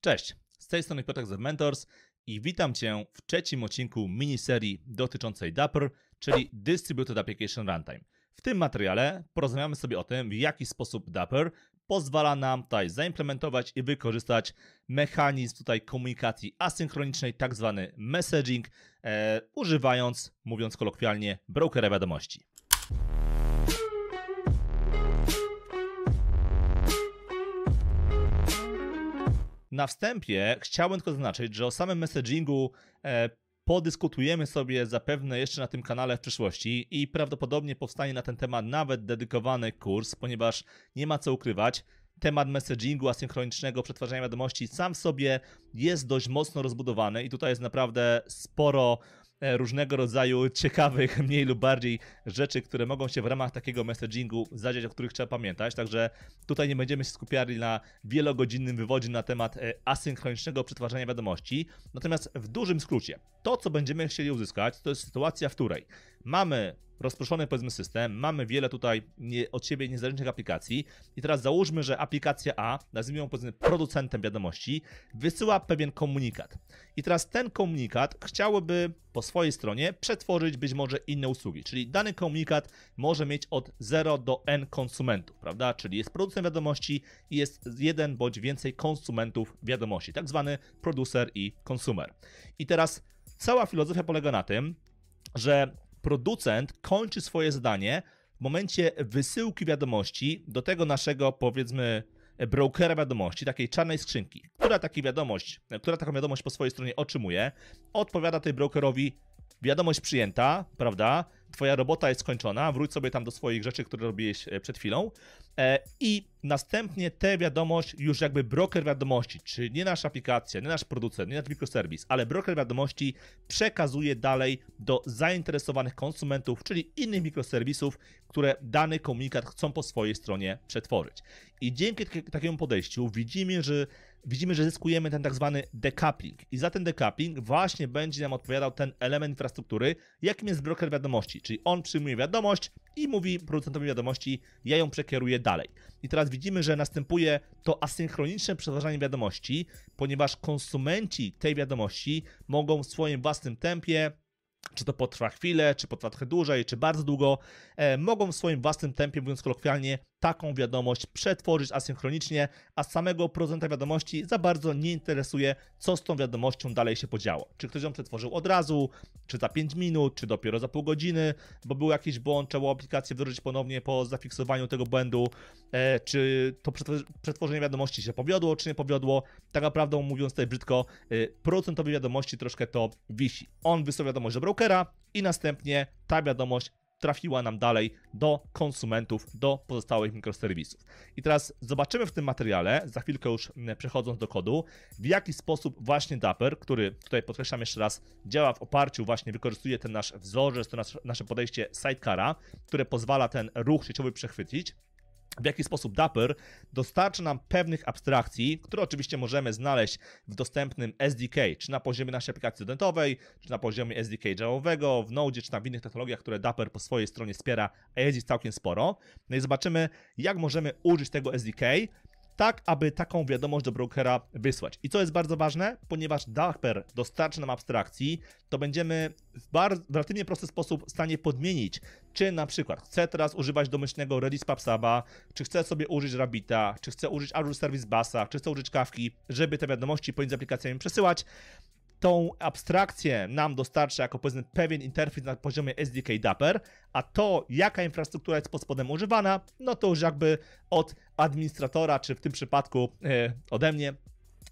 Cześć, z tej strony Piotr z Mentors i witam Cię w trzecim odcinku miniserii dotyczącej DAPR, czyli Distributed Application Runtime. W tym materiale porozmawiamy sobie o tym, w jaki sposób DAPR pozwala nam tutaj zaimplementować i wykorzystać mechanizm tutaj komunikacji asynchronicznej, tak zwany messaging, e, używając, mówiąc kolokwialnie, brokera wiadomości. na wstępie chciałem tylko zaznaczyć, że o samym messagingu e, podyskutujemy sobie zapewne jeszcze na tym kanale w przyszłości i prawdopodobnie powstanie na ten temat nawet dedykowany kurs, ponieważ nie ma co ukrywać, temat messagingu asynchronicznego, przetwarzania wiadomości sam w sobie jest dość mocno rozbudowany i tutaj jest naprawdę sporo E, różnego rodzaju ciekawych, mniej lub bardziej rzeczy, które mogą się w ramach takiego messagingu zadziać, o których trzeba pamiętać. Także tutaj nie będziemy się skupiali na wielogodzinnym wywodzie na temat e, asynchronicznego przetwarzania wiadomości. Natomiast w dużym skrócie, to co będziemy chcieli uzyskać, to jest sytuacja, w której mamy rozproszony powiedzmy system, mamy wiele tutaj nie, od siebie niezależnych aplikacji i teraz załóżmy, że aplikacja A, nazwijmy ją powiedzmy producentem wiadomości, wysyła pewien komunikat. I teraz ten komunikat chciałyby po swojej stronie przetworzyć być może inne usługi, czyli dany komunikat może mieć od 0 do n konsumentów, prawda? Czyli jest producent wiadomości i jest jeden bądź więcej konsumentów wiadomości, tak zwany producer i konsumer. I teraz cała filozofia polega na tym, że producent kończy swoje zdanie w momencie wysyłki wiadomości do tego naszego, powiedzmy, brokera wiadomości, takiej czarnej skrzynki, która, taki wiadomość, która taką wiadomość po swojej stronie otrzymuje, odpowiada tej brokerowi wiadomość przyjęta, prawda? twoja robota jest skończona, wróć sobie tam do swoich rzeczy, które robiłeś e, przed chwilą e, i następnie tę wiadomość już jakby broker wiadomości, czyli nie nasza aplikacja, nie nasz producent, nie nasz mikroserwis, ale broker wiadomości przekazuje dalej do zainteresowanych konsumentów, czyli innych mikroserwisów, które dany komunikat chcą po swojej stronie przetworzyć. I dzięki tak, takiemu podejściu widzimy, że widzimy, że zyskujemy ten tak zwany decoupling. I za ten decoupling właśnie będzie nam odpowiadał ten element infrastruktury, jakim jest broker wiadomości czyli on przyjmuje wiadomość i mówi producentowi wiadomości, ja ją przekieruję dalej. I teraz widzimy, że następuje to asynchroniczne przetwarzanie wiadomości, ponieważ konsumenci tej wiadomości mogą w swoim własnym tempie czy to potrwa chwilę, czy potrwa trochę dłużej, czy bardzo długo, e, mogą w swoim własnym tempie, mówiąc kolokwialnie, taką wiadomość przetworzyć asynchronicznie, a samego producenta wiadomości za bardzo nie interesuje, co z tą wiadomością dalej się podziało. Czy ktoś ją przetworzył od razu, czy za 5 minut, czy dopiero za pół godziny, bo był jakiś błąd, trzeba aplikację wdrożyć ponownie po zafiksowaniu tego błędu, e, czy to przetworzenie wiadomości się powiodło, czy nie powiodło. Tak naprawdę mówiąc tutaj brzydko, e, wiadomości troszkę to wisi. On wysłał wiadomość do brokera i następnie ta wiadomość trafiła nam dalej do konsumentów, do pozostałych mikroserwisów. I teraz zobaczymy w tym materiale, za chwilkę już przechodząc do kodu, w jaki sposób właśnie Dapper, który tutaj podkreślam jeszcze raz, działa w oparciu, właśnie wykorzystuje ten nasz wzorzec, to nasze podejście sidecara, które pozwala ten ruch sieciowy przechwycić, w jaki sposób Dapper dostarcza nam pewnych abstrakcji, które oczywiście możemy znaleźć w dostępnym SDK, czy na poziomie naszej aplikacji studentowej, czy na poziomie SDK Java'owego, w Node, czy tam w innych technologiach, które Dapper po swojej stronie wspiera, a jest ich całkiem sporo. No i zobaczymy, jak możemy użyć tego SDK tak aby taką wiadomość do brokera wysłać. I co jest bardzo ważne, ponieważ Dapper dostarczy nam abstrakcji, to będziemy w, bardzo, w relatywnie prosty sposób w stanie podmienić, czy na przykład chcę teraz używać domyślnego Redis PubSuba, czy chcę sobie użyć Rabbita, czy chcę użyć Azure Service Busa, czy chcę użyć Kawki, żeby te wiadomości pomiędzy aplikacjami przesyłać tą abstrakcję nam dostarcza jako powiedzmy pewien interfejs na poziomie SDK Dapper, a to jaka infrastruktura jest pod spodem używana, no to już jakby od administratora, czy w tym przypadku yy, ode mnie,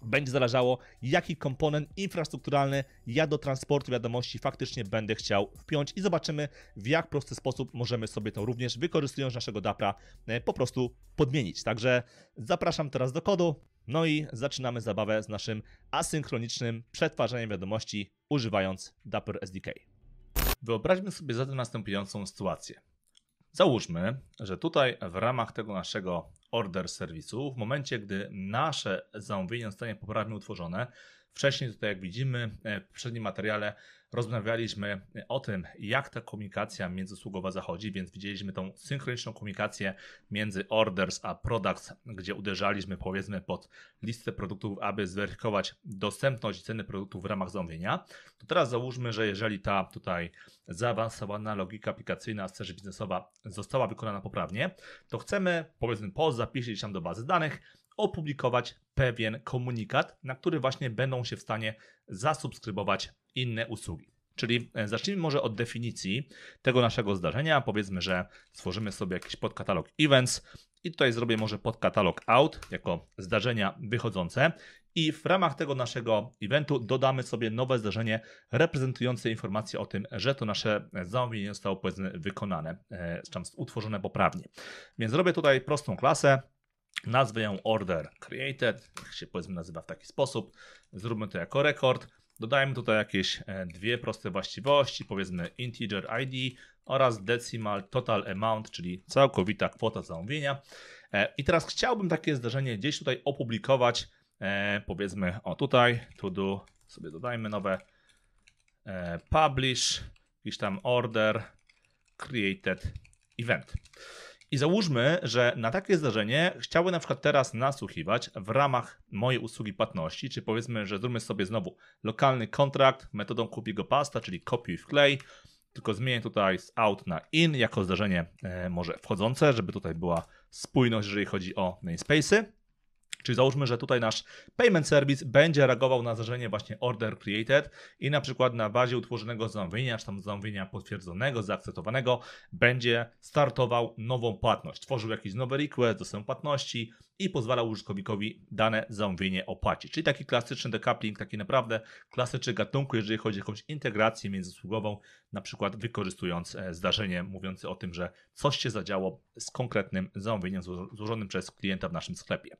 będzie zależało, jaki komponent infrastrukturalny ja do transportu wiadomości faktycznie będę chciał wpiąć i zobaczymy, w jak prosty sposób możemy sobie to również wykorzystując naszego DAPRA e, po prostu podmienić. Także zapraszam teraz do kodu. No i zaczynamy zabawę z naszym asynchronicznym przetwarzaniem wiadomości używając Dapper SDK. Wyobraźmy sobie zatem następującą sytuację. Załóżmy, że tutaj w ramach tego naszego order serwisu, w momencie gdy nasze zamówienie zostanie poprawnie utworzone, Wcześniej tutaj, jak widzimy, e, w poprzednim materiale rozmawialiśmy o tym, jak ta komunikacja międzysługowa zachodzi, więc widzieliśmy tą synchroniczną komunikację między orders a products, gdzie uderzaliśmy powiedzmy pod listę produktów, aby zweryfikować dostępność i ceny produktów w ramach zamówienia. To teraz załóżmy, że jeżeli ta tutaj zaawansowana logika aplikacyjna straży biznesowa została wykonana poprawnie, to chcemy powiedzmy po zapisie tam do bazy danych opublikować pewien komunikat, na który właśnie będą się w stanie zasubskrybować inne usługi. Czyli e, zacznijmy może od definicji tego naszego zdarzenia. Powiedzmy, że stworzymy sobie jakiś podkatalog events i tutaj zrobię może podkatalog out jako zdarzenia wychodzące i w ramach tego naszego eventu dodamy sobie nowe zdarzenie reprezentujące informację o tym, że to nasze zamówienie zostało powiedzmy wykonane, czy e, tam utworzone poprawnie. Więc zrobię tutaj prostą klasę, Nazwę ją Order Created, jak się powiedzmy nazywa w taki sposób. Zróbmy to jako rekord. Dodajmy tutaj jakieś e, dwie proste właściwości, powiedzmy integer ID oraz decimal total amount, czyli całkowita kwota zamówienia. E, I teraz chciałbym takie zdarzenie gdzieś tutaj opublikować, e, powiedzmy o tutaj, to do, sobie dodajmy nowe, publish, jakiś tam order created event. I załóżmy, że na takie zdarzenie chciały na przykład teraz nasłuchiwać w ramach mojej usługi płatności, czy powiedzmy, że zróbmy sobie znowu lokalny kontrakt metodą kupiego pasta, czyli kopiuj wklej, tylko zmienię tutaj z out na in jako zdarzenie e, może wchodzące, żeby tutaj była spójność, jeżeli chodzi o namespace'y. Czyli załóżmy, że tutaj nasz payment service będzie reagował na zdarzenie właśnie order created i na przykład na bazie utworzonego zamówienia, czy tam zamówienia potwierdzonego, zaakceptowanego, będzie startował nową płatność. Tworzył jakiś nowy request do płatności, i pozwala użytkownikowi dane zamówienie opłacić. Czyli taki klasyczny decoupling, taki naprawdę klasyczny gatunku, jeżeli chodzi o jakąś integrację międzysługową, na przykład wykorzystując e, zdarzenie mówiące o tym, że coś się zadziało z konkretnym zamówieniem złożonym przez klienta w naszym sklepie.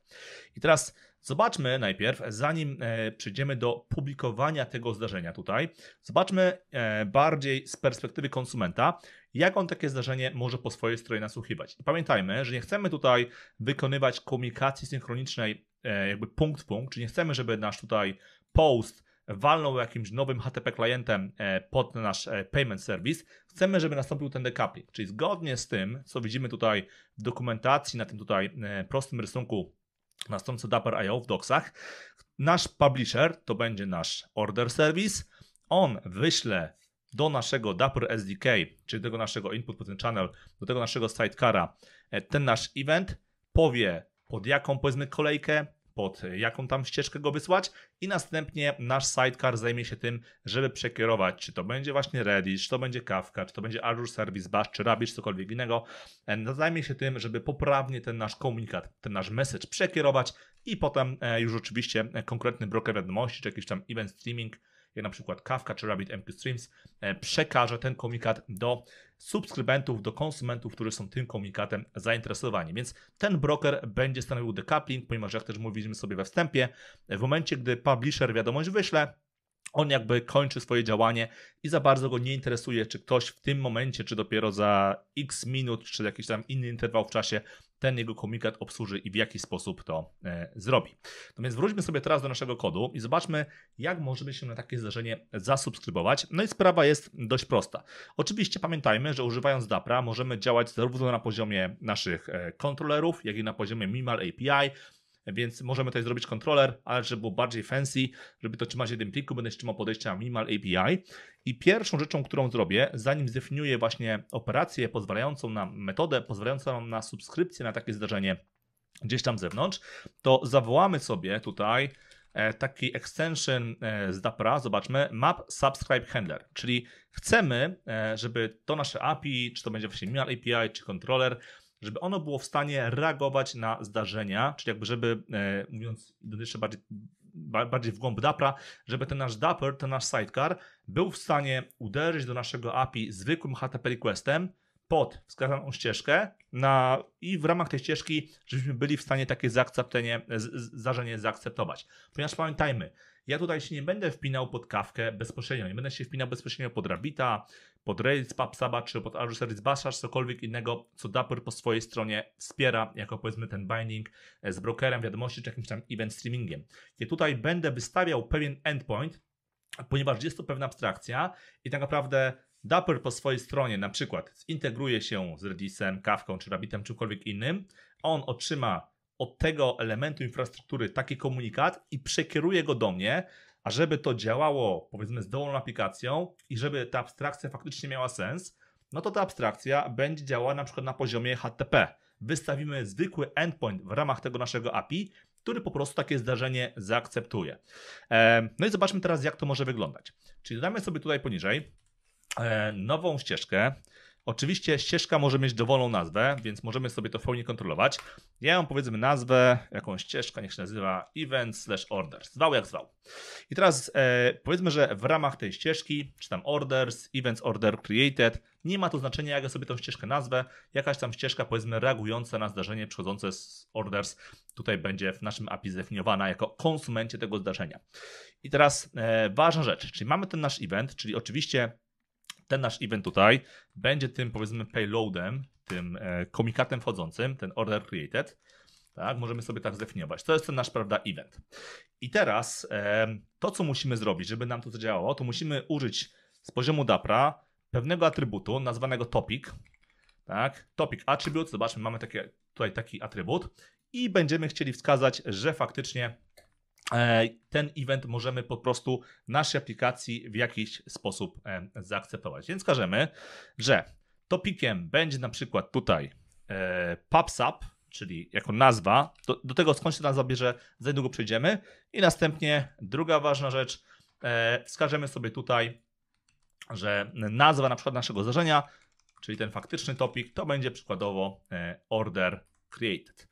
I teraz zobaczmy najpierw, zanim e, przejdziemy do publikowania tego zdarzenia tutaj, zobaczmy e, bardziej z perspektywy konsumenta, jak on takie zdarzenie może po swojej stronie nasłuchiwać. I pamiętajmy, że nie chcemy tutaj wykonywać komunikacji synchronicznej e, jakby punkt w punkt, czyli nie chcemy, żeby nasz tutaj post walnął jakimś nowym HTTP klientem e, pod nasz e, payment service, chcemy, żeby nastąpił ten decoupling. Czyli zgodnie z tym, co widzimy tutaj w dokumentacji, na tym tutaj prostym rysunku na stronce Dapper.io w docsach, nasz publisher to będzie nasz order service, on wyśle do naszego Dapper SDK, czyli tego naszego Input Content Channel, do tego naszego sidecara, e, ten nasz event powie pod jaką powiedzmy kolejkę, pod jaką tam ścieżkę go wysłać i następnie nasz sidecar zajmie się tym, żeby przekierować, czy to będzie właśnie Redis, czy to będzie Kafka, czy to będzie Azure Service Bus, czy Rabbit, czy cokolwiek innego. E, no, zajmie się tym, żeby poprawnie ten nasz komunikat, ten nasz message przekierować i potem e, już oczywiście konkretny broker wiadomości, czy jakiś tam event streaming jak na przykład Kafka czy RabbitMQ Streams, e, przekaże ten komunikat do subskrybentów, do konsumentów, którzy są tym komunikatem zainteresowani. Więc ten broker będzie stanowił decoupling, ponieważ jak też mówiliśmy sobie we wstępie, w momencie, gdy publisher wiadomość wyśle, on jakby kończy swoje działanie i za bardzo go nie interesuje, czy ktoś w tym momencie, czy dopiero za x minut, czy jakiś tam inny interwał w czasie, ten jego komunikat obsłuży i w jaki sposób to e, zrobi. No więc wróćmy sobie teraz do naszego kodu i zobaczmy, jak możemy się na takie zdarzenie zasubskrybować. No i sprawa jest dość prosta. Oczywiście pamiętajmy, że używając DAPRA możemy działać zarówno na poziomie naszych e, kontrolerów, jak i na poziomie minimal API więc możemy tutaj zrobić kontroler, ale żeby było bardziej fancy, żeby to trzymać w jednym pliku, będę trzymał podejścia minimal API i pierwszą rzeczą, którą zrobię, zanim zdefiniuję właśnie operację pozwalającą na metodę, pozwalającą nam na subskrypcję na takie zdarzenie gdzieś tam z zewnątrz, to zawołamy sobie tutaj e, taki extension e, z Dapra, zobaczmy, map subscribe handler, czyli chcemy, e, żeby to nasze API, czy to będzie właśnie minimal API, czy controller, żeby ono było w stanie reagować na zdarzenia, czyli jakby żeby, e, mówiąc jeszcze bardziej, bardziej w głąb DAPRA, żeby ten nasz Dapper, ten nasz sidecar był w stanie uderzyć do naszego API zwykłym HTTP requestem, pod wskazaną ścieżkę na, i w ramach tej ścieżki, żebyśmy byli w stanie takie zaakceptowanie zdarzenie zaakceptować. Ponieważ pamiętajmy, ja tutaj się nie będę wpinał pod kawkę bezpośrednio, nie będę się wpinał bezpośrednio pod Rabita, pod Rails, PubSuba czy pod Azure Service bashar cokolwiek innego, co Dapper po swojej stronie wspiera, jako powiedzmy ten binding e, z brokerem wiadomości czy jakimś tam event streamingiem. Ja tutaj będę wystawiał pewien endpoint, ponieważ jest to pewna abstrakcja i tak naprawdę Dapper po swojej stronie na przykład zintegruje się z Redisem, Kafką czy Rabbitem, czymkolwiek innym. On otrzyma od tego elementu infrastruktury taki komunikat i przekieruje go do mnie, a żeby to działało powiedzmy z dowolną aplikacją i żeby ta abstrakcja faktycznie miała sens, no to ta abstrakcja będzie działała na przykład na poziomie HTTP. Wystawimy zwykły endpoint w ramach tego naszego API, który po prostu takie zdarzenie zaakceptuje. E, no i zobaczmy teraz, jak to może wyglądać. Czyli dodamy sobie tutaj poniżej E, nową ścieżkę. Oczywiście ścieżka może mieć dowolną nazwę, więc możemy sobie to w pełni kontrolować. Ja mam powiedzmy nazwę, jakąś ścieżkę, niech się nazywa event slash orders, zwał jak zwał. I teraz e, powiedzmy, że w ramach tej ścieżki, czy tam orders, events order created, nie ma to znaczenia, jak ja sobie tą ścieżkę nazwę, jakaś tam ścieżka powiedzmy reagująca na zdarzenie przychodzące z orders tutaj będzie w naszym API zdefiniowana jako konsumencie tego zdarzenia. I teraz e, ważna rzecz, czyli mamy ten nasz event, czyli oczywiście ten nasz event tutaj będzie tym powiedzmy payloadem, tym e, komikatem wchodzącym, ten order created. Tak, możemy sobie tak zdefiniować. To jest ten nasz, prawda, event. I teraz e, to, co musimy zrobić, żeby nam to zadziałało, to musimy użyć z poziomu DAPRA pewnego atrybutu nazwanego topic. Tak, topic attribute, zobaczmy, mamy takie, tutaj taki atrybut i będziemy chcieli wskazać, że faktycznie E, ten event możemy po prostu w naszej aplikacji w jakiś sposób e, zaakceptować. Więc każemy, że topikiem będzie na przykład tutaj e, PubSub, czyli jako nazwa. Do, do tego skąd się nazwa bierze, za niedługo przejdziemy. I następnie druga ważna rzecz, wskażemy sobie tutaj, że nazwa na przykład naszego zdarzenia, czyli ten faktyczny topik, to będzie przykładowo order created.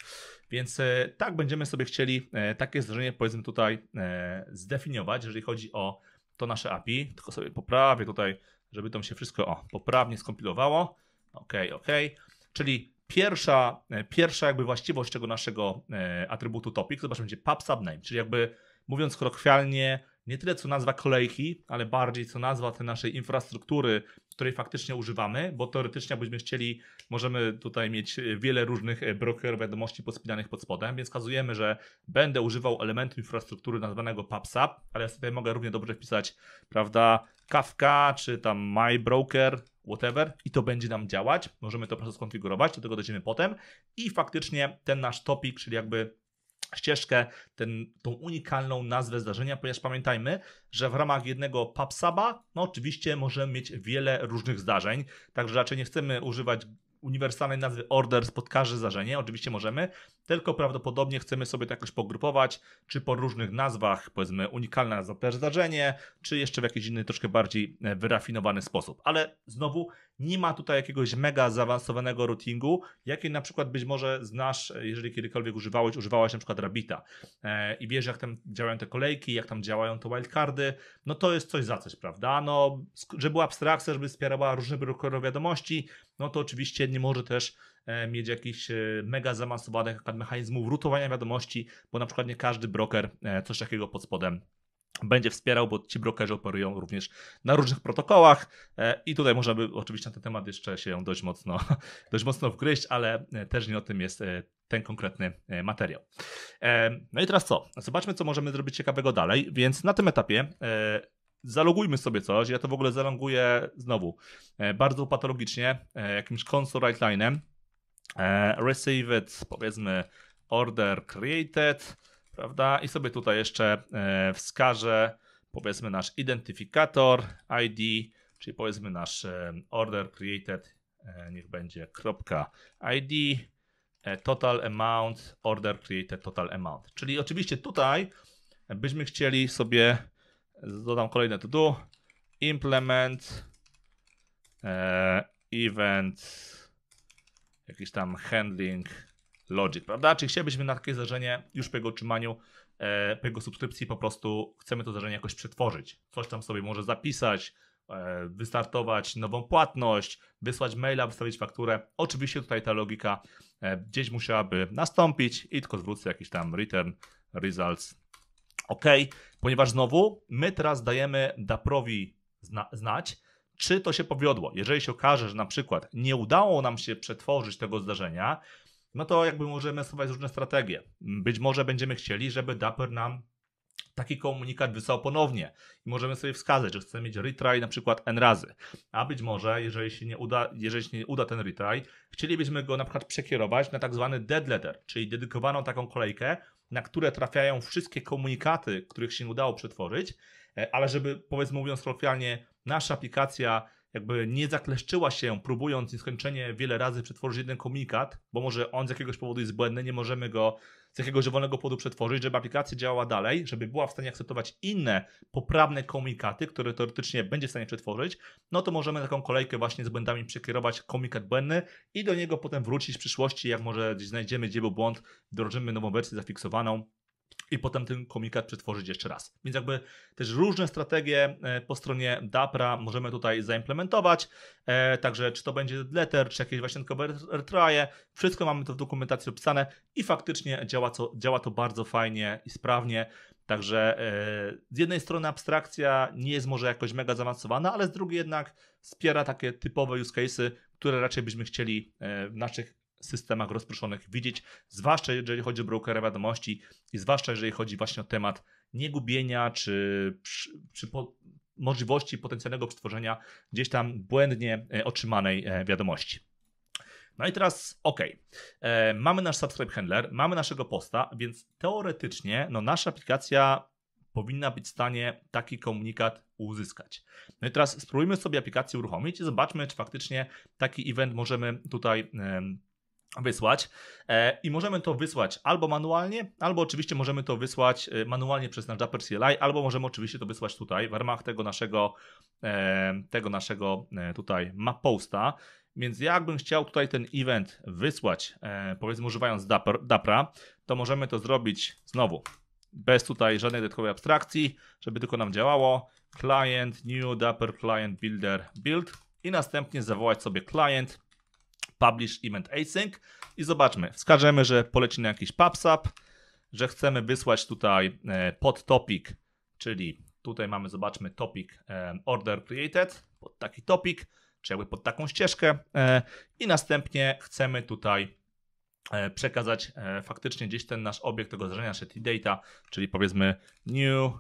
Więc e, tak będziemy sobie chcieli e, takie zdarzenie powiedzmy tutaj e, zdefiniować, jeżeli chodzi o to nasze API. Tylko sobie poprawię tutaj, żeby to się wszystko o, poprawnie skompilowało. OK, OK. Czyli pierwsza, pierwsza jakby właściwość tego naszego atrybutu topic, zobaczmy, będzie pub subname, czyli jakby mówiąc kolokwialnie, nie tyle co nazwa kolejki, ale bardziej co nazwa tej naszej infrastruktury której faktycznie używamy, bo teoretycznie, jakbyśmy chcieli, możemy tutaj mieć e, wiele różnych e, broker wiadomości podspinanych pod spodem, więc wskazujemy, że będę używał elementu infrastruktury nazwanego PubSub, ale ja sobie mogę równie dobrze wpisać, prawda, Kafka, czy tam MyBroker, whatever, i to będzie nam działać. Możemy to po prostu skonfigurować, do tego dojdziemy potem. I faktycznie ten nasz topic, czyli jakby ścieżkę, ten, tą unikalną nazwę zdarzenia, ponieważ pamiętajmy, że w ramach jednego PubSuba, no oczywiście możemy mieć wiele różnych zdarzeń, także raczej nie chcemy używać uniwersalnej nazwy orders pod każde zdarzenie, oczywiście możemy, tylko prawdopodobnie chcemy sobie to jakoś pogrupować, czy po różnych nazwach, powiedzmy unikalna nazwa per zdarzenie, czy jeszcze w jakiś inny, troszkę bardziej e, wyrafinowany sposób. Ale znowu nie ma tutaj jakiegoś mega zaawansowanego routingu, jaki na przykład być może znasz, jeżeli kiedykolwiek używałeś, używałaś na przykład Rabita e, i wiesz, jak tam działają te kolejki, jak tam działają te wildcardy, no to jest coś za coś, prawda? No, żeby była abstrakcja, żeby wspierała różne biurokratyczne wiadomości, no to oczywiście nie może też e, mieć jakichś e, mega zaawansowanych mechanizmów rutowania wiadomości, bo na przykład nie każdy broker coś takiego pod spodem będzie wspierał, bo ci brokerzy operują również na różnych protokołach e, i tutaj by oczywiście na ten temat jeszcze się dość mocno, dość mocno wgryźć, ale e, też nie o tym jest e, ten konkretny materiał. No i teraz co? Zobaczmy, co możemy zrobić ciekawego dalej, więc na tym etapie zalogujmy sobie coś, ja to w ogóle zaloguję znowu bardzo patologicznie jakimś console right line'em, received powiedzmy order created, prawda? I sobie tutaj jeszcze e, wskażę, powiedzmy, nasz identyfikator ID, czyli powiedzmy nasz e, order created, e, niech będzie .id, total amount, order created total amount. Czyli oczywiście tutaj byśmy chcieli sobie, dodam kolejne to do, implement event, jakiś tam handling Logic, prawda? Czy chcielibyśmy na takie zdarzenie już po jego otrzymaniu, e, po jego subskrypcji po prostu chcemy to zdarzenie jakoś przetworzyć. Coś tam sobie może zapisać, e, wystartować nową płatność, wysłać maila, wystawić fakturę. Oczywiście tutaj ta logika e, gdzieś musiałaby nastąpić i tylko zwrócę jakiś tam return results. OK, ponieważ znowu my teraz dajemy DAPRowi zna znać, czy to się powiodło. Jeżeli się okaże, że na przykład nie udało nam się przetworzyć tego zdarzenia, no to jakby możemy stosować różne strategie. Być może będziemy chcieli, żeby Dapper nam taki komunikat wysłał ponownie i możemy sobie wskazać, że chcemy mieć retry na przykład n razy, a być może jeżeli się nie uda, jeżeli się nie uda ten retry, chcielibyśmy go na przykład przekierować na tak zwany dead letter, czyli dedykowaną taką kolejkę, na które trafiają wszystkie komunikaty, których się nie udało przetworzyć, e, ale żeby powiedzmy mówiąc kolokwialnie, nasza aplikacja jakby nie zakleszczyła się, próbując nieskończenie wiele razy przetworzyć jeden komunikat, bo może on z jakiegoś powodu jest błędny, nie możemy go z jakiegoś żywolnego powodu przetworzyć, żeby aplikacja działała dalej, żeby była w stanie akceptować inne poprawne komunikaty, które teoretycznie będzie w stanie przetworzyć, no to możemy taką kolejkę właśnie z błędami przekierować komunikat błędny i do niego potem wrócić w przyszłości, jak może znajdziemy, gdzie był błąd, wdrożymy nową wersję zafiksowaną i potem ten komunikat przetworzyć jeszcze raz. Więc jakby też różne strategie e, po stronie DAPRA możemy tutaj zaimplementować, e, także czy to będzie letter, czy jakieś właśnie tylko wszystko mamy to w dokumentacji opisane i faktycznie działa, działa to bardzo fajnie i sprawnie. Także e, z jednej strony abstrakcja nie jest może jakoś mega zaawansowana, ale z drugiej jednak wspiera takie typowe use cases, które raczej byśmy chcieli w naszych systemach rozproszonych widzieć, zwłaszcza jeżeli chodzi o brokera wiadomości i zwłaszcza jeżeli chodzi właśnie o temat niegubienia czy, czy po, możliwości potencjalnego przetworzenia gdzieś tam błędnie e, otrzymanej e, wiadomości. No i teraz, ok, e, mamy nasz subscribe handler, mamy naszego posta, więc teoretycznie no, nasza aplikacja powinna być w stanie taki komunikat uzyskać. No i teraz spróbujmy sobie aplikację uruchomić i zobaczmy, czy faktycznie taki event możemy tutaj. E, wysłać e, i możemy to wysłać albo manualnie, albo oczywiście możemy to wysłać e, manualnie przez nasz Dapper CLI, albo możemy oczywiście to wysłać tutaj w ramach tego naszego e, tego naszego tutaj map posta. Więc jakbym chciał tutaj ten event wysłać, powiedzmy używając Dapra, to możemy to zrobić znowu bez tutaj żadnej dodatkowej abstrakcji, żeby tylko nam działało. Client, new Dapper Client Builder Build i następnie zawołać sobie client publish event async i zobaczmy, wskażemy, że poleci na jakiś PubSub, że chcemy wysłać tutaj e, pod topic, czyli tutaj mamy, zobaczmy, topic e, order created, pod taki topic, czy jakby pod taką ścieżkę e, i następnie chcemy tutaj przekazać faktycznie gdzieś ten nasz obiekt tego zdarzenia, czyli data, czyli powiedzmy new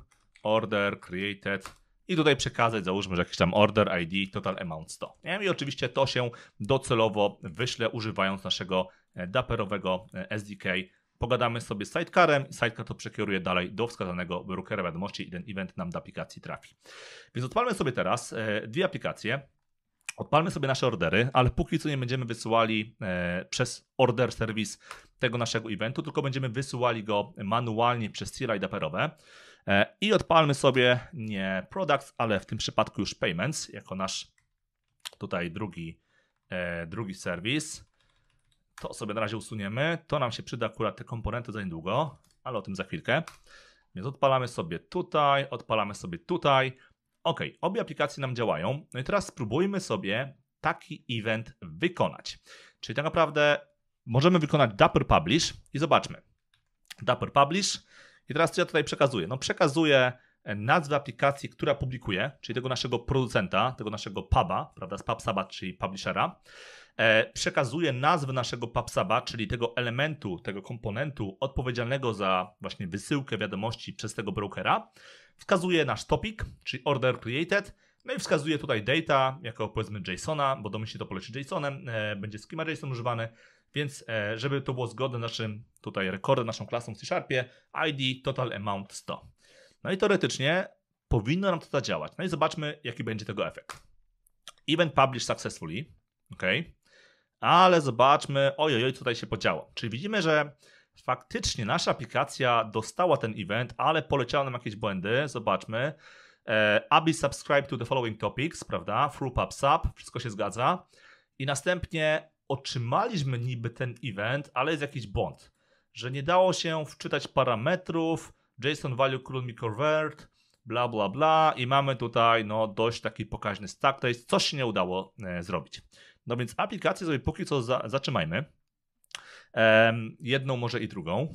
order created i tutaj przekazać, załóżmy, że jakiś tam order ID total amount 100. Nie? I oczywiście to się docelowo wyśle używając naszego e, daperowego e, SDK. Pogadamy sobie z sidecarem i sidecar to przekieruje dalej do wskazanego brokera wiadomości i ten event nam do aplikacji trafi. Więc odpalmy sobie teraz e, dwie aplikacje. Odpalmy sobie nasze ordery, ale póki co nie będziemy wysyłali e, przez order serwis tego naszego eventu, tylko będziemy wysyłali go manualnie przez CLI daperowe. E, I odpalmy sobie nie products, ale w tym przypadku już payments, jako nasz tutaj drugi, e, drugi serwis. To sobie na razie usuniemy. To nam się przyda akurat te komponenty za niedługo, ale o tym za chwilkę. Więc odpalamy sobie tutaj, odpalamy sobie tutaj. Ok, obie aplikacje nam działają. No i teraz spróbujmy sobie taki event wykonać. Czyli tak naprawdę możemy wykonać Dapper Publish i zobaczmy. Dapper Publish i teraz co ja tutaj przekazuję? No przekazuję e, nazwę aplikacji, która publikuje, czyli tego naszego producenta, tego naszego puba, prawda, z PubSuba, czyli publishera, e, Przekazuję przekazuje nazwę naszego PubSuba, czyli tego elementu, tego komponentu odpowiedzialnego za właśnie wysyłkę wiadomości przez tego brokera, wskazuje nasz topic, czyli order created, no i wskazuje tutaj data jako powiedzmy JSONa, bo domyślnie to poleci JSONem, e, będzie schema JSON używany, więc e, żeby to było zgodne naszym tutaj rekordem, naszą klasą w C-Sharpie, ID total amount 100. No i teoretycznie powinno nam to zadziałać. Tak no i zobaczmy, jaki będzie tego efekt. Event publish successfully, ok. Ale zobaczmy, ojojoj, tutaj się podziało. Czyli widzimy, że faktycznie nasza aplikacja dostała ten event, ale poleciały nam jakieś błędy. Zobaczmy. E, Abi subscribe to the following topics, prawda? Through PubSub, wszystko się zgadza. I następnie otrzymaliśmy niby ten event, ale jest jakiś błąd, że nie dało się wczytać parametrów, JSON value couldn't be convert, bla bla bla i mamy tutaj no dość taki pokaźny stack, to jest coś się nie udało e, zrobić. No więc aplikację sobie póki co za, zatrzymajmy, jedną może i drugą.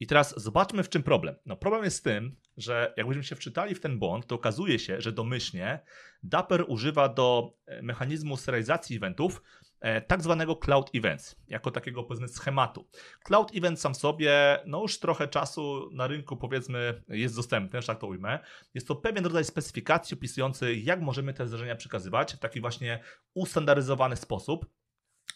I teraz zobaczmy w czym problem. No problem jest z tym, że jakbyśmy się wczytali w ten błąd, to okazuje się, że domyślnie Dapper używa do e, mechanizmu serializacji eventów E, tak zwanego Cloud Events, jako takiego powiedzmy schematu. Cloud Event sam sobie, no już trochę czasu na rynku powiedzmy jest dostępny, że tak to ujmę. Jest to pewien rodzaj specyfikacji opisujący, jak możemy te zdarzenia przekazywać w taki właśnie ustandaryzowany sposób,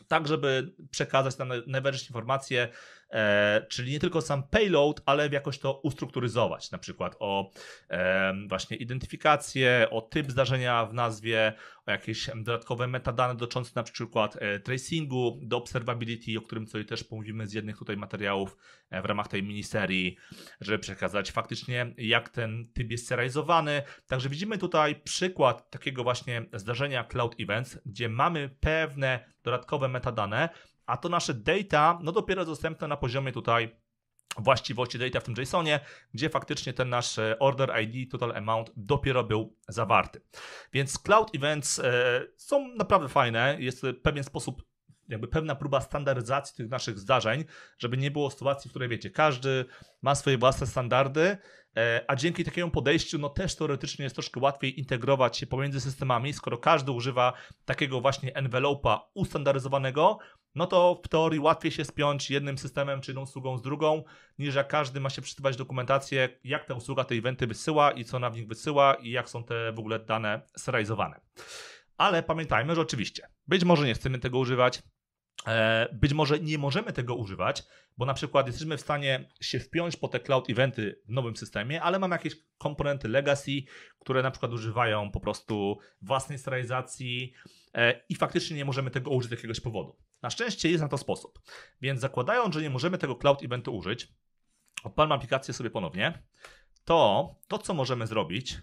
tak żeby przekazać tam najważniejsze informacje e, czyli nie tylko sam payload, ale jakoś to ustrukturyzować, na przykład o e, właśnie identyfikację, o typ zdarzenia w nazwie, o jakieś dodatkowe metadane dotyczące na przykład e, tracingu, do observability, o którym sobie też pomówimy z jednych tutaj materiałów e, w ramach tej miniserii, żeby przekazać faktycznie jak ten typ jest serializowany. Także widzimy tutaj przykład takiego właśnie zdarzenia Cloud Events, gdzie mamy pewne dodatkowe metadane, a to nasze data, no dopiero dostępne na poziomie tutaj właściwości data w tym JSONie, gdzie faktycznie ten nasz e, order ID, total amount dopiero był zawarty. Więc cloud events e, są naprawdę fajne, jest e, pewien sposób jakby pewna próba standaryzacji tych naszych zdarzeń, żeby nie było sytuacji, w której wiecie, każdy ma swoje własne standardy, a dzięki takiemu podejściu, no też teoretycznie jest troszkę łatwiej integrować się pomiędzy systemami, skoro każdy używa takiego właśnie envelopa ustandaryzowanego, no to w teorii łatwiej się spiąć jednym systemem czy jedną usługą z drugą, niż jak każdy ma się przeczytywać dokumentację, jak ta usługa te eventy wysyła i co na w nich wysyła i jak są te w ogóle dane serializowane. Ale pamiętajmy, że oczywiście, być może nie chcemy tego używać, e, być może nie możemy tego używać, bo na przykład jesteśmy w stanie się wpiąć po te cloud eventy w nowym systemie, ale mamy jakieś komponenty legacy, które na przykład używają po prostu własnej serializacji, E, i faktycznie nie możemy tego użyć z jakiegoś powodu. Na szczęście jest na to sposób. Więc zakładając, że nie możemy tego cloud eventu użyć, odpalmy aplikację sobie ponownie, to to, co możemy zrobić,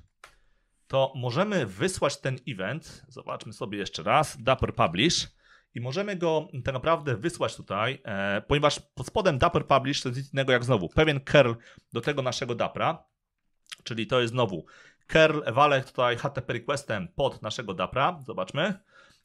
to możemy wysłać ten event, zobaczmy sobie jeszcze raz, Dapper Publish i możemy go tak naprawdę wysłać tutaj, e, ponieważ pod spodem Dapper Publish to jest nic innego jak znowu pewien curl do tego naszego Dappera Czyli to jest znowu curl walek tutaj HTTP requestem pod naszego DAPRA, zobaczmy,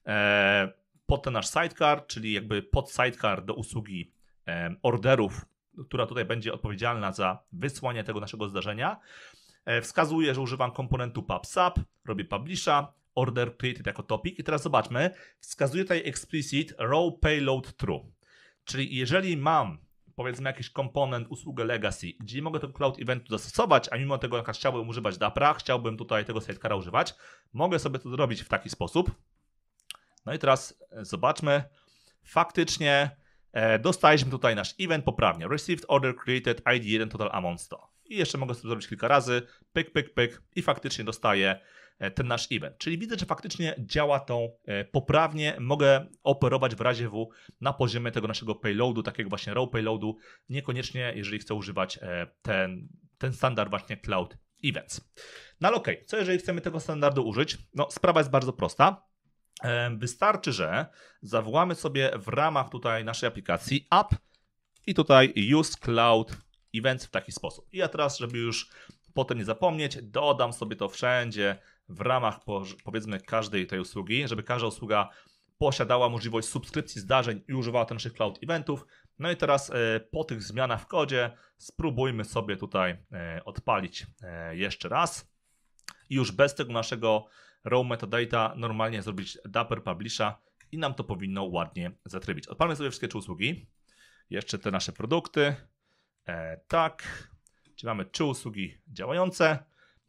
e, pod ten nasz sidecar, czyli jakby pod sidecar do usługi e, orderów, która tutaj będzie odpowiedzialna za wysłanie tego naszego zdarzenia. E, wskazuje, wskazuję, że używam komponentu PubSub, robię publisha, order created jako topic i teraz zobaczmy, wskazuję tutaj explicit row payload true. Czyli jeżeli mam powiedzmy jakiś komponent, usługę legacy, gdzie mogę tego cloud eventu zastosować, a mimo tego chciałbym używać DAPRA, chciałbym tutaj tego sidecara używać, mogę sobie to zrobić w taki sposób. No i teraz e, zobaczmy. Faktycznie e, dostaliśmy tutaj nasz event poprawnie. Received order created ID 1 total amount 100. I jeszcze mogę sobie zrobić kilka razy, pyk, pyk, pyk i faktycznie dostaję E, ten nasz event. Czyli widzę, że faktycznie działa to e, poprawnie. Mogę operować w razie W na poziomie tego naszego payloadu, takiego właśnie raw payloadu, niekoniecznie jeżeli chcę używać e, ten, ten standard właśnie cloud events. No ale okej, okay. co jeżeli chcemy tego standardu użyć? No sprawa jest bardzo prosta. Wystarczy, że zawołamy sobie w ramach tutaj naszej aplikacji app i tutaj use cloud events w taki sposób. I ja teraz, żeby już potem nie zapomnieć, dodam sobie to wszędzie w ramach powiedzmy każdej tej usługi, żeby każda usługa posiadała możliwość subskrypcji zdarzeń i używała naszych cloud eventów. No i teraz e, po tych zmianach w kodzie spróbujmy sobie tutaj e, odpalić e, jeszcze raz i już bez tego naszego raw metadata normalnie zrobić Dapper Publisha i nam to powinno ładnie zatrybić. Odpalmy sobie wszystkie trzy usługi, jeszcze te nasze produkty, tak, Czyli mamy trzy usługi działające.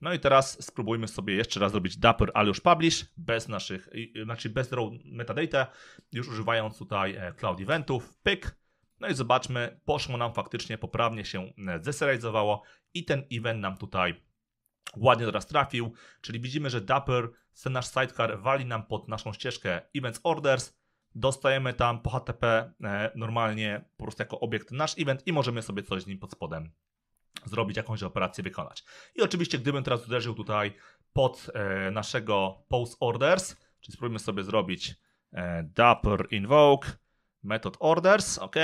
No i teraz spróbujmy sobie jeszcze raz zrobić Dapper, ale już Publish, bez naszych, y, y, znaczy bez raw metadata, już używając tutaj e, Cloud Eventów, pyk. No i zobaczmy, poszło nam faktycznie, poprawnie się e, zeserializowało i ten event nam tutaj ładnie teraz trafił, czyli widzimy, że Dapper, ten nasz sidecar wali nam pod naszą ścieżkę Events Orders, dostajemy tam po HTTP e, normalnie po prostu jako obiekt nasz event i możemy sobie coś z nim pod spodem zrobić jakąś operację, wykonać. I oczywiście, gdybym teraz uderzył tutaj pod e, naszego post orders, czyli spróbujmy sobie zrobić e, Dapper Invoke, method orders, ok,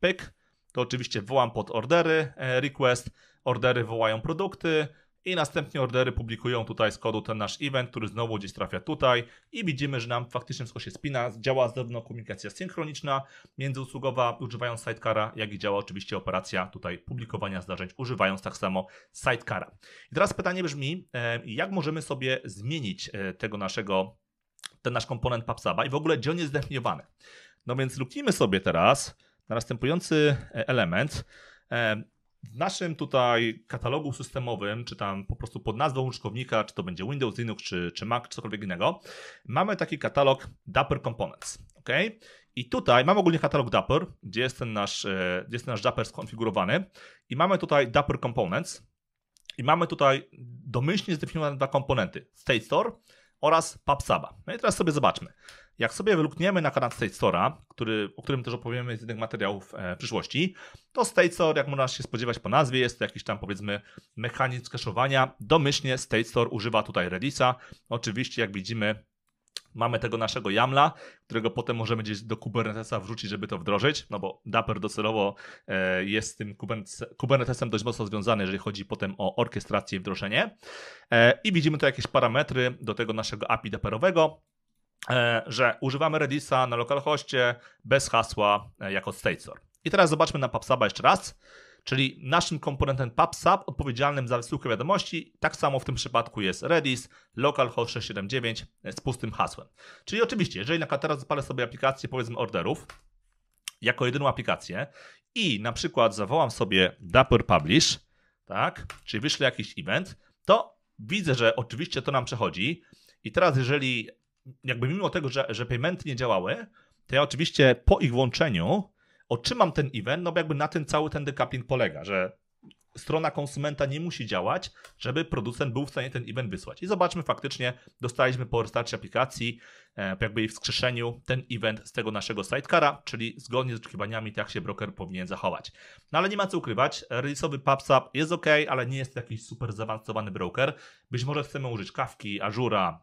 pyk, to oczywiście wołam pod ordery e, request, ordery wołają produkty, i następnie ordery publikują tutaj z kodu ten nasz event, który znowu gdzieś trafia tutaj i widzimy, że nam faktycznie wszystko się spina, działa zarówno komunikacja synchroniczna, międzyusługowa, używając sidecara, jak i działa oczywiście operacja tutaj publikowania zdarzeń, używając tak samo sidecara. I teraz pytanie brzmi, jak możemy sobie zmienić e, tego naszego, ten nasz komponent PubSuba i w ogóle gdzie on jest zdefiniowany. No więc luknijmy sobie teraz na następujący e, element, w naszym tutaj katalogu systemowym, czy tam po prostu pod nazwą użytkownika, czy to będzie Windows, Linux, czy, czy Mac, czy cokolwiek innego, mamy taki katalog Dapper Components. ok? I tutaj mamy ogólnie katalog Dapper, gdzie jest ten nasz, e, gdzie jest ten nasz Dapper skonfigurowany. I mamy tutaj Dapper Components. I mamy tutaj domyślnie zdefiniowane dwa komponenty: State Store oraz PubSuba. No i teraz sobie zobaczmy. Jak sobie wylukniemy na kanał State store, który, o którym też opowiemy z innych materiałów e, w przyszłości, to State Store, jak można się spodziewać po nazwie, jest to jakiś tam powiedzmy mechanizm kaszowania. Domyślnie State Store używa tutaj Redisa. Oczywiście, jak widzimy, mamy tego naszego YAMLa, którego potem możemy gdzieś do Kubernetesa wrzucić, żeby to wdrożyć, no bo Dapper docelowo e, jest z tym Kubernetesem dość mocno związany, jeżeli chodzi potem o orkiestrację i wdrożenie. E, I widzimy tu jakieś parametry do tego naszego API Dapperowego, E, że używamy Redisa na localhoście bez hasła e, jako Store. I teraz zobaczmy na PubSuba jeszcze raz, czyli naszym komponentem PubSub odpowiedzialnym za wysyłkę wiadomości, tak samo w tym przypadku jest Redis, localhost 679 e, z pustym hasłem. Czyli oczywiście, jeżeli na teraz zapalę sobie aplikację powiedzmy orderów, jako jedyną aplikację i na przykład zawołam sobie Dapper Publish, tak, czyli wyślę jakiś event, to widzę, że oczywiście to nam przechodzi, i teraz, jeżeli jakby mimo tego, że, że paymenty nie działały, to ja oczywiście po ich włączeniu otrzymam ten event, no bo jakby na tym cały ten decoupling polega, że strona konsumenta nie musi działać, żeby producent był w stanie ten event wysłać. I zobaczmy faktycznie, dostaliśmy po restarcie aplikacji, e, jakby jej wskrzeszeniu, ten event z tego naszego sidecara, czyli zgodnie z oczekiwaniami, tak się broker powinien zachować. No ale nie ma co ukrywać, release'owy PubSub jest ok, ale nie jest jakiś super zaawansowany broker. Być może chcemy użyć kawki, Azura,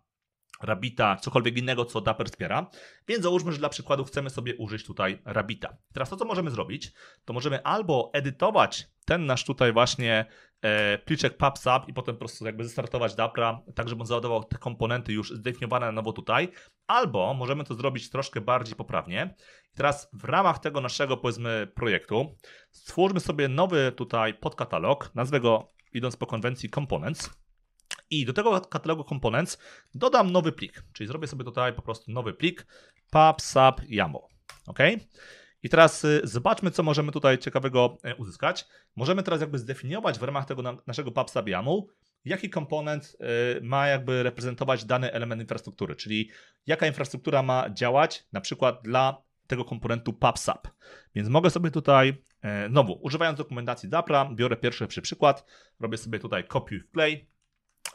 Rabita, cokolwiek innego, co Dapper wspiera. Więc załóżmy, że dla przykładu chcemy sobie użyć tutaj Rabita. Teraz to, co możemy zrobić, to możemy albo edytować ten nasz tutaj właśnie e, pliczek PubSub i potem po prostu jakby zestartować Dapra, tak żeby on załadował te komponenty już zdefiniowane na nowo tutaj, albo możemy to zrobić troszkę bardziej poprawnie. I teraz w ramach tego naszego, powiedzmy, projektu stwórzmy sobie nowy tutaj podkatalog, nazwę go idąc po konwencji Components i do tego katalogu komponentów dodam nowy plik, czyli zrobię sobie tutaj po prostu nowy plik pub sub YAML. OK? I teraz y, zobaczmy, co możemy tutaj ciekawego e, uzyskać. Możemy teraz jakby zdefiniować w ramach tego naszego PubSub YAML, jaki komponent y, ma jakby reprezentować dany element infrastruktury, czyli jaka infrastruktura ma działać na przykład dla tego komponentu PubSub. Więc mogę sobie tutaj, e, znowu, używając dokumentacji DAPRA, biorę pierwszy przykład, robię sobie tutaj and play.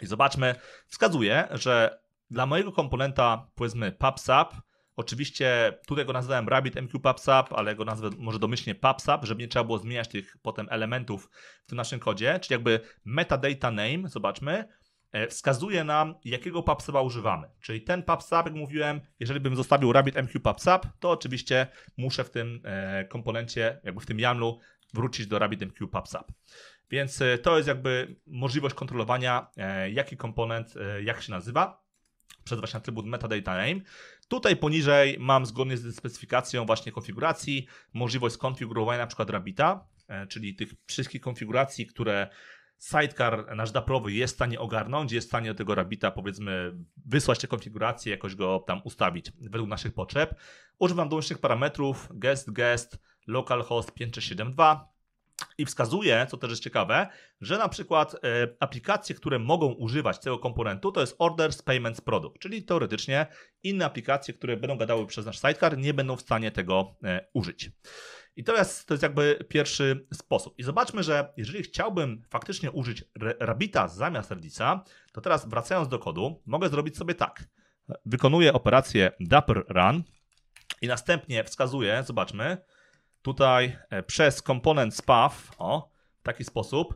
I zobaczmy, wskazuje, że dla mojego komponenta, powiedzmy PubSub, oczywiście tutaj go nazwałem RabbitMQ PubSub, ale go nazwę może domyślnie PubSub, żeby nie trzeba było zmieniać tych potem elementów w tym naszym kodzie, czyli jakby metadata name, zobaczmy, e, wskazuje nam, jakiego PubSuba używamy. Czyli ten PubSub, jak mówiłem, jeżeli bym zostawił RabbitMQ PubSub, to oczywiście muszę w tym e, komponencie, jakby w tym YAMLu wrócić do RabbitMQ PubSub. Więc e, to jest jakby możliwość kontrolowania, e, jaki komponent, e, jak się nazywa przez właśnie atrybut metadata name. Tutaj poniżej mam zgodnie z specyfikacją właśnie konfiguracji możliwość skonfigurowania na przykład Rabbita, czyli tych wszystkich konfiguracji, które sidecar nasz daprowy jest w stanie ogarnąć, jest w stanie do tego Rabbita powiedzmy wysłać te konfiguracje, jakoś go tam ustawić według naszych potrzeb. Używam dołącznych parametrów guest guest localhost 5672, i wskazuje, co też jest ciekawe, że na przykład e, aplikacje, które mogą używać tego komponentu, to jest Orders Payments Product, czyli teoretycznie inne aplikacje, które będą gadały przez nasz sidecar, nie będą w stanie tego e, użyć. I to jest, to jest jakby pierwszy sposób. I zobaczmy, że jeżeli chciałbym faktycznie użyć Rabita zamiast Redisa, to teraz wracając do kodu, mogę zrobić sobie tak. Wykonuję operację Dapper Run i następnie wskazuję, zobaczmy, tutaj e, przez komponent spaw, o, w taki sposób,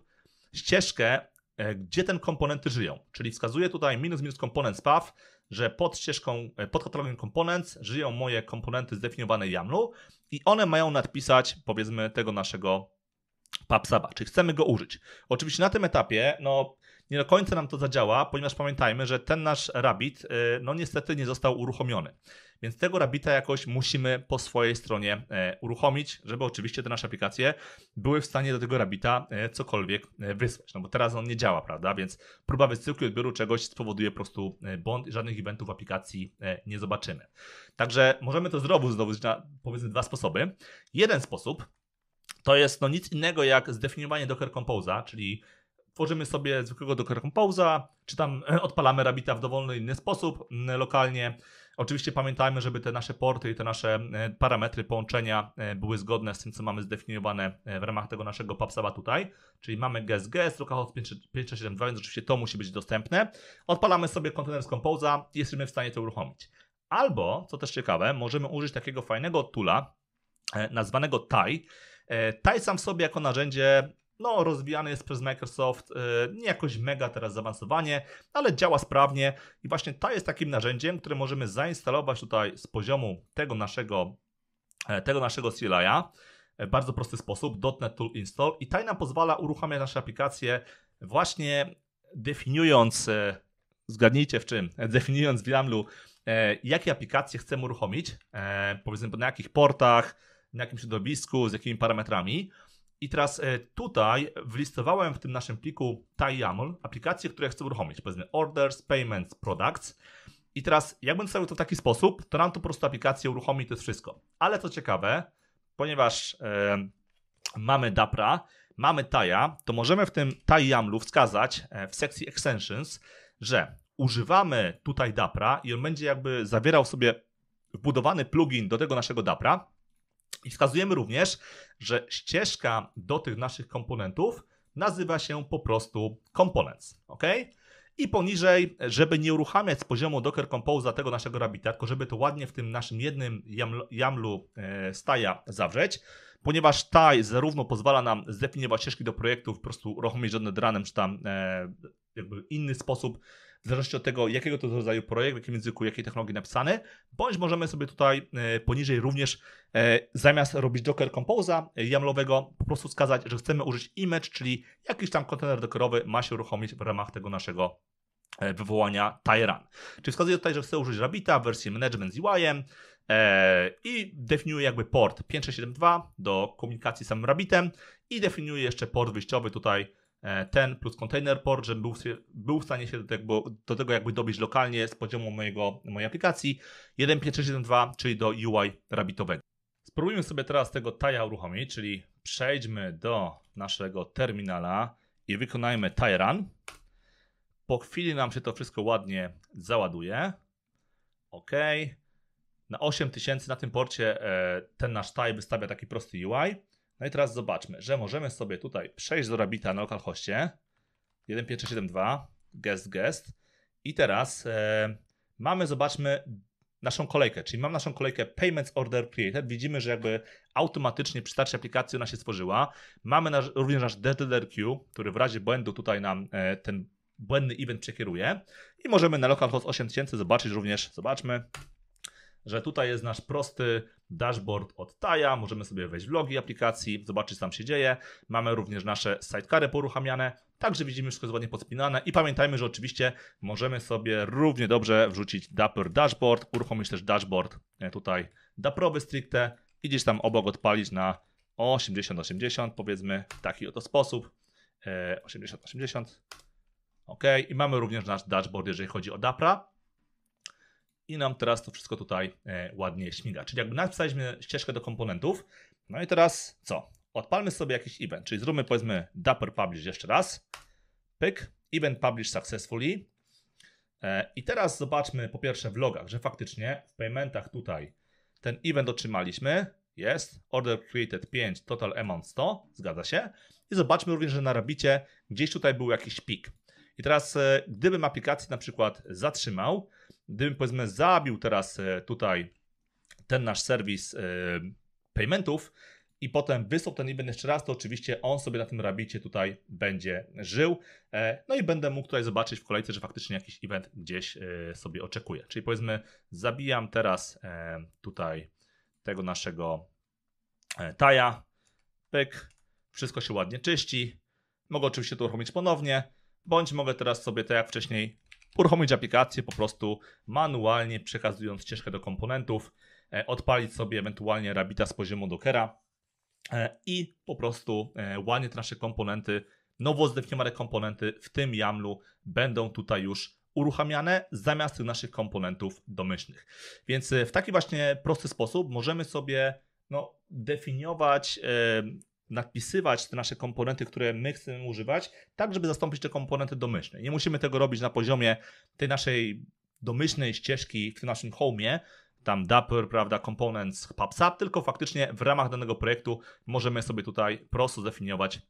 ścieżkę, e, gdzie ten komponenty żyją. Czyli wskazuje tutaj minus minus komponent spaw, że pod ścieżką, e, pod katalogiem komponent żyją moje komponenty zdefiniowane YAMLu i one mają nadpisać, powiedzmy, tego naszego PubSuba, czyli chcemy go użyć. Oczywiście na tym etapie, no, nie do końca nam to zadziała, ponieważ pamiętajmy, że ten nasz Rabbit, y, no niestety nie został uruchomiony. Więc tego Rabbita jakoś musimy po swojej stronie e, uruchomić, żeby oczywiście te nasze aplikacje były w stanie do tego Rabbita e, cokolwiek e, wysłać. No bo teraz on nie działa, prawda? Więc próba wysyłki odbioru czegoś spowoduje po prostu błąd i żadnych eventów w aplikacji nie zobaczymy. Także możemy to znowu zdobyć na powiedzmy dwa sposoby. Jeden sposób to jest no nic innego jak zdefiniowanie Docker Compose'a, czyli tworzymy sobie zwykłego Docker Compose'a, czy tam e, odpalamy Rabbita w dowolny inny sposób mm, lokalnie. Oczywiście pamiętajmy, żeby te nasze porty i te nasze e, parametry połączenia e, były zgodne z tym, co mamy zdefiniowane w ramach tego naszego PubSuba tutaj. Czyli mamy guest guest, localhost 5672, więc oczywiście to musi być dostępne. Odpalamy sobie kontener z Compose'a i jesteśmy w stanie to uruchomić. Albo, co też ciekawe, możemy użyć takiego fajnego tula nazwanego TAI. TAI sam w sobie jako narzędzie no, rozwijany jest przez Microsoft, y, nie jakoś mega teraz zaawansowanie, ale działa sprawnie i właśnie ta jest takim narzędziem, które możemy zainstalować tutaj z poziomu tego naszego, e, tego naszego CLI-a. Bardzo prosty sposób, .NET Tool Install i ta nam pozwala uruchamiać nasze aplikacje właśnie definiując, e, zgadnijcie w czym, definiując w YAMLu, e, jakie aplikacje chcemy uruchomić, powiedzmy na jakich portach, na jakim środowisku, z jakimi parametrami. I teraz e, tutaj wlistowałem w tym naszym pliku TIAML aplikacje, które chcę uruchomić. Powiedzmy orders, payments, products. I teraz jakbym stawił to w taki sposób, to nam to po prostu aplikację uruchomi to jest wszystko. Ale co ciekawe, ponieważ e, mamy DAPRA, mamy TAIA, to możemy w tym TAI-YAMLu wskazać e, w sekcji extensions, że używamy tutaj DAPRA i on będzie jakby zawierał sobie wbudowany plugin do tego naszego DAPRA, i wskazujemy również, że ścieżka do tych naszych komponentów nazywa się po prostu components. ok? I poniżej, żeby nie uruchamiać z poziomu Docker Compose tego naszego Rabbita, tylko żeby to ładnie w tym naszym jednym YAMLu e, staja zawrzeć, ponieważ taj zarówno pozwala nam zdefiniować ścieżki do projektu, po prostu uruchomić żadne dranem, czy tam e, jakby inny sposób w zależności od tego, jakiego to rodzaju projekt, w jakim języku, jakiej technologii napisany, bądź możemy sobie tutaj e, poniżej również e, zamiast robić Docker Compose'a e, YAMLowego, po prostu wskazać, że chcemy użyć image, czyli jakiś tam kontener dockerowy ma się uruchomić w ramach tego naszego wywołania Tyran. Czyli wskazuję tutaj, że chcę użyć Rabbita w wersji management z ui y i definiuję jakby port 5672 do komunikacji z samym Rabbitem i definiuję jeszcze port wyjściowy tutaj E, ten plus container port, żebym był, był w stanie się do tego, do tego jakby dobić lokalnie z poziomu mojego, mojej aplikacji 1.5.6.1.2, czyli do UI rabbitowego. Spróbujmy sobie teraz tego taja uruchomić, czyli przejdźmy do naszego terminala i wykonajmy tie run. Po chwili nam się to wszystko ładnie załaduje. OK. Na 8000 na tym porcie e, ten nasz taj wystawia taki prosty UI. No i teraz zobaczmy, że możemy sobie tutaj przejść do Rabbita na local 1.5.7.2, guest, guest. I teraz e, mamy, zobaczmy, naszą kolejkę, czyli mam naszą kolejkę Payments Order Created. Widzimy, że jakby automatycznie przy starcie aplikacji ona się stworzyła. Mamy nasz, również nasz DDRQ, który w razie błędu tutaj nam e, ten błędny event przekieruje. I możemy na localhost 8000 zobaczyć również, zobaczmy, że tutaj jest nasz prosty dashboard od Taja, możemy sobie wejść w logi aplikacji, zobaczyć co tam się dzieje. Mamy również nasze sidecary poruchamiane, także widzimy wszystko jest ładnie podspinane i pamiętajmy, że oczywiście możemy sobie równie dobrze wrzucić Dapper Dashboard, uruchomić też dashboard e, tutaj Daprowy stricte i gdzieś tam obok odpalić na 80-80 powiedzmy w taki oto sposób. 80-80 e, OK, i mamy również nasz dashboard, jeżeli chodzi o DAPRA i nam teraz to wszystko tutaj e, ładnie śmiga. Czyli jakby napisaliśmy ścieżkę do komponentów, no i teraz co? Odpalmy sobie jakiś event, czyli zróbmy powiedzmy Dapper Publish jeszcze raz, pyk, event publish successfully e, i teraz zobaczmy po pierwsze w logach, że faktycznie w paymentach tutaj ten event otrzymaliśmy, jest, order created 5, total amount 100, zgadza się i zobaczmy również, że na rabicie gdzieś tutaj był jakiś pik. I teraz, e, gdybym aplikację na przykład zatrzymał, gdybym powiedzmy zabił teraz e, tutaj ten nasz serwis e, paymentów i potem wysłał ten event jeszcze raz, to oczywiście on sobie na tym rabicie tutaj będzie żył. E, no i będę mógł tutaj zobaczyć w kolejce, że faktycznie jakiś event gdzieś sobie oczekuje. Czyli powiedzmy zabijam teraz tutaj tego naszego taja, pyk, wszystko się ładnie czyści. Mogę oczywiście to uruchomić ponownie, bądź mogę teraz sobie tak jak wcześniej uruchomić aplikację po prostu manualnie przekazując ścieżkę do komponentów, e, odpalić sobie ewentualnie Rabita z poziomu Dockera e, i po prostu e, ładnie te nasze komponenty, nowo zdefiniowane komponenty w tym YAMLu będą tutaj już uruchamiane zamiast tych naszych komponentów domyślnych. Więc w taki właśnie prosty sposób możemy sobie no, definiować nadpisywać te nasze komponenty, które my chcemy używać, tak żeby zastąpić te komponenty domyślne. Nie musimy tego robić na poziomie tej naszej domyślnej ścieżki w tym naszym home'ie, tam Dapper, prawda, Components, PubSub, tylko faktycznie w ramach danego projektu możemy sobie tutaj prosto zdefiniować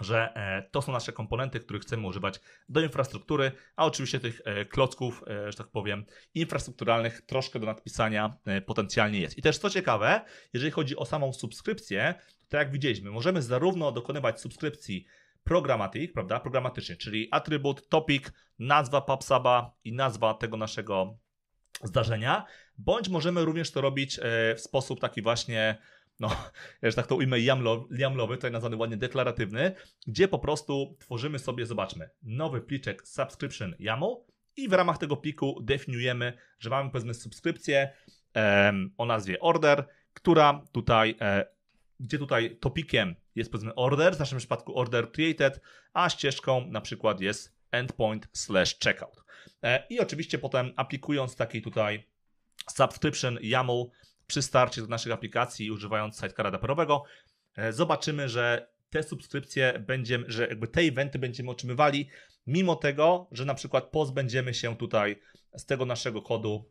że e, to są nasze komponenty, których chcemy używać do infrastruktury, a oczywiście tych e, klocków, e, że tak powiem, infrastrukturalnych troszkę do nadpisania potencjalnie jest. I też co ciekawe, jeżeli chodzi o samą subskrypcję, tak jak widzieliśmy, możemy zarówno dokonywać subskrypcji programatic, prawda, programatycznie, czyli atrybut, topic, nazwa PubSuba i nazwa tego naszego zdarzenia, bądź możemy również to robić e, w sposób taki właśnie no, że tak to ujmę, jamlowy, tutaj nazwany ładnie deklaratywny, gdzie po prostu tworzymy sobie, zobaczmy, nowy pliczek subscription YAML i w ramach tego pliku definiujemy, że mamy powiedzmy subskrypcję o nazwie order, która tutaj e, gdzie tutaj topikiem jest powiedzmy order, w naszym przypadku order created, a ścieżką na przykład jest endpoint slash checkout. E, I oczywiście potem aplikując taki tutaj subscription YAML przy starcie do naszych aplikacji używając sidecara adapterowego, e, zobaczymy, że te subskrypcje będziemy, że jakby te eventy będziemy otrzymywali, mimo tego, że na przykład pozbędziemy się tutaj z tego naszego kodu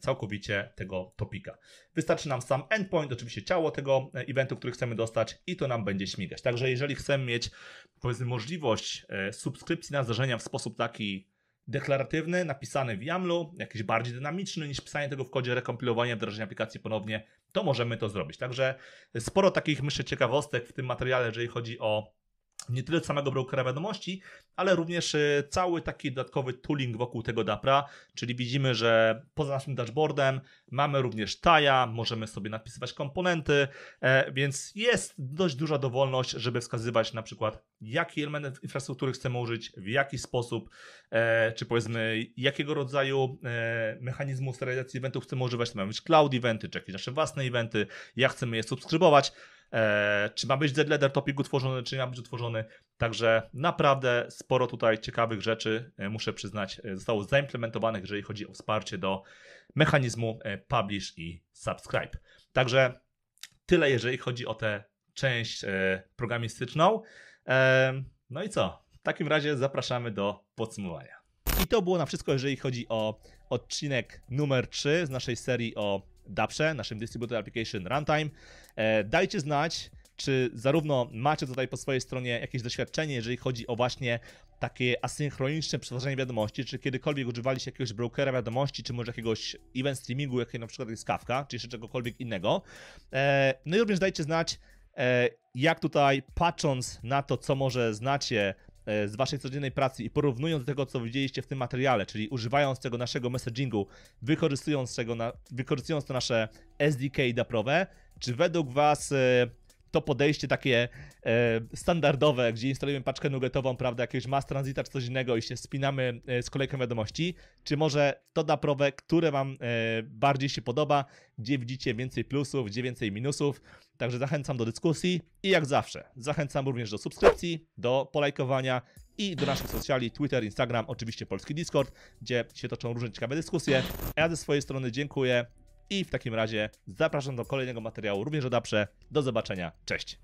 całkowicie tego topika. Wystarczy nam sam endpoint, oczywiście ciało tego e, eventu, który chcemy dostać i to nam będzie śmigać. Także jeżeli chcemy mieć powiedzmy możliwość e, subskrypcji na zdarzenia w sposób taki deklaratywny, napisany w YAMLu, jakiś bardziej dynamiczny niż pisanie tego w kodzie, rekompilowanie, wdrażanie aplikacji ponownie, to możemy to zrobić. Także sporo takich, myślę, ciekawostek w tym materiale, jeżeli chodzi o nie tyle samego brokera wiadomości, ale również e, cały taki dodatkowy tooling wokół tego DAPRA, czyli widzimy, że poza naszym dashboardem mamy również taja, możemy sobie napisywać komponenty, e, więc jest dość duża dowolność, żeby wskazywać na przykład jaki element infrastruktury chcemy użyć, w jaki sposób, e, czy powiedzmy jakiego rodzaju mechanizmu sterylizacji eventów chcemy używać, czy mamy być cloud eventy, czy jakieś nasze własne eventy, jak chcemy je subskrybować, E, czy ma być deadleader topic utworzony, czy nie ma być utworzony. Także naprawdę sporo tutaj ciekawych rzeczy, e, muszę przyznać, e, zostało zaimplementowanych, jeżeli chodzi o wsparcie do mechanizmu publish i subscribe. Także tyle, jeżeli chodzi o tę część programistyczną. No i co? W takim razie zapraszamy do podsumowania. I to było na wszystko, jeżeli chodzi o odcinek numer 3 z naszej serii o DAPSZE, naszym Distributed Application Runtime. E, dajcie znać, czy zarówno macie tutaj po swojej stronie jakieś doświadczenie, jeżeli chodzi o właśnie takie asynchroniczne przetwarzanie wiadomości, czy kiedykolwiek używaliście jakiegoś brokera wiadomości, czy może jakiegoś event streamingu, jakiego na przykład jest Kafka, czy jeszcze czegokolwiek innego. E, no i również dajcie znać, e, jak tutaj patrząc na to, co może znacie E, z waszej codziennej pracy i porównując do tego, co widzieliście w tym materiale, czyli używając tego naszego messagingu, wykorzystując, tego na, wykorzystując to nasze SDK daprowe, czy według was e, to podejście takie e, standardowe, gdzie instalujemy paczkę nugetową, prawda, jakiegoś mass transita czy coś innego i się spinamy e, z kolejką wiadomości, czy może to da prowę, które Wam e, bardziej się podoba, gdzie widzicie więcej plusów, gdzie więcej minusów, także zachęcam do dyskusji i jak zawsze zachęcam również do subskrypcji, do polajkowania i do naszych socjali Twitter, Instagram, oczywiście polski Discord, gdzie się toczą różne ciekawe dyskusje. A ja ze swojej strony dziękuję i w takim razie zapraszam do kolejnego materiału również o Daprze. Do zobaczenia, cześć!